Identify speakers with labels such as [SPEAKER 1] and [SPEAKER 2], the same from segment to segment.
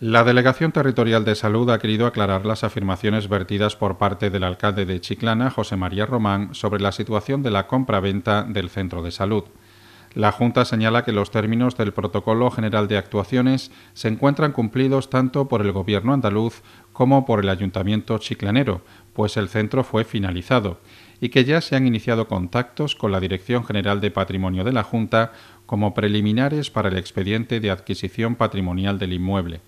[SPEAKER 1] La Delegación Territorial de Salud ha querido aclarar las afirmaciones vertidas por parte del alcalde de Chiclana, José María Román, sobre la situación de la compra-venta del centro de salud. La Junta señala que los términos del Protocolo General de Actuaciones se encuentran cumplidos tanto por el Gobierno andaluz como por el Ayuntamiento chiclanero, pues el centro fue finalizado, y que ya se han iniciado contactos con la Dirección General de Patrimonio de la Junta como preliminares para el expediente de adquisición patrimonial del inmueble.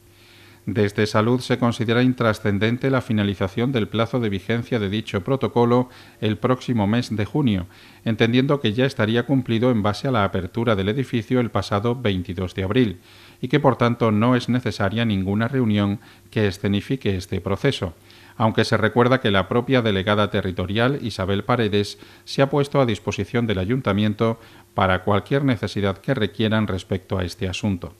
[SPEAKER 1] Desde Salud se considera intrascendente la finalización del plazo de vigencia de dicho protocolo el próximo mes de junio, entendiendo que ya estaría cumplido en base a la apertura del edificio el pasado 22 de abril y que por tanto no es necesaria ninguna reunión que escenifique este proceso, aunque se recuerda que la propia delegada territorial Isabel Paredes se ha puesto a disposición del ayuntamiento para cualquier necesidad que requieran respecto a este asunto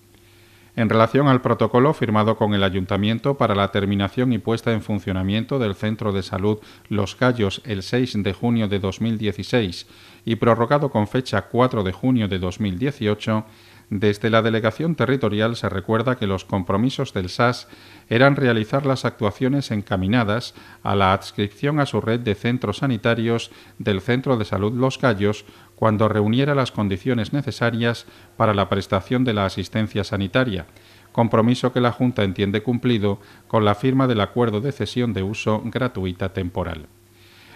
[SPEAKER 1] en relación al protocolo firmado con el Ayuntamiento para la terminación y puesta en funcionamiento del Centro de Salud Los Cayos el 6 de junio de 2016 y prorrogado con fecha 4 de junio de 2018, desde la Delegación Territorial se recuerda que los compromisos del SAS eran realizar las actuaciones encaminadas a la adscripción a su red de centros sanitarios del Centro de Salud Los Gallos cuando reuniera las condiciones necesarias para la prestación de la asistencia sanitaria, compromiso que la Junta entiende cumplido con la firma del acuerdo de cesión de uso gratuita temporal.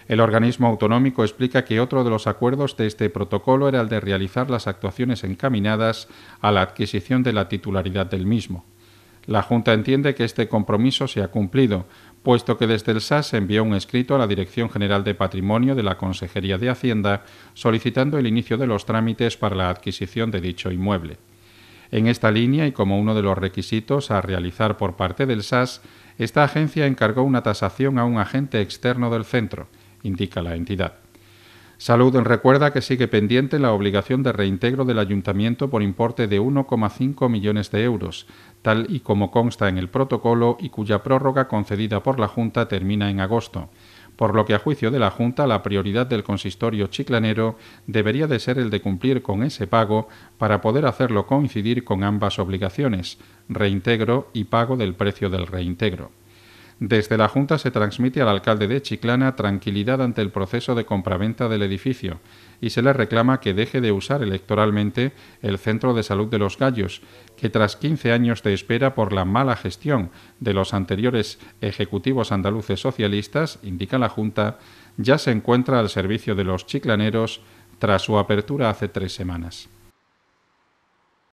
[SPEAKER 1] El organismo autonómico explica que otro de los acuerdos de este protocolo era el de realizar las actuaciones encaminadas a la adquisición de la titularidad del mismo. La Junta entiende que este compromiso se ha cumplido, puesto que desde el SAS envió un escrito a la Dirección General de Patrimonio de la Consejería de Hacienda solicitando el inicio de los trámites para la adquisición de dicho inmueble. En esta línea y como uno de los requisitos a realizar por parte del SAS, esta agencia encargó una tasación a un agente externo del centro, indica la entidad. Salud recuerda que sigue pendiente la obligación de reintegro del ayuntamiento por importe de 1,5 millones de euros, tal y como consta en el protocolo y cuya prórroga concedida por la Junta termina en agosto, por lo que a juicio de la Junta la prioridad del consistorio chiclanero debería de ser el de cumplir con ese pago para poder hacerlo coincidir con ambas obligaciones, reintegro y pago del precio del reintegro. Desde la Junta se transmite al alcalde de Chiclana tranquilidad ante el proceso de compraventa del edificio y se le reclama que deje de usar electoralmente el Centro de Salud de los Gallos, que tras 15 años de espera por la mala gestión de los anteriores ejecutivos andaluces socialistas, indica la Junta, ya se encuentra al servicio de los chiclaneros tras su apertura hace tres semanas.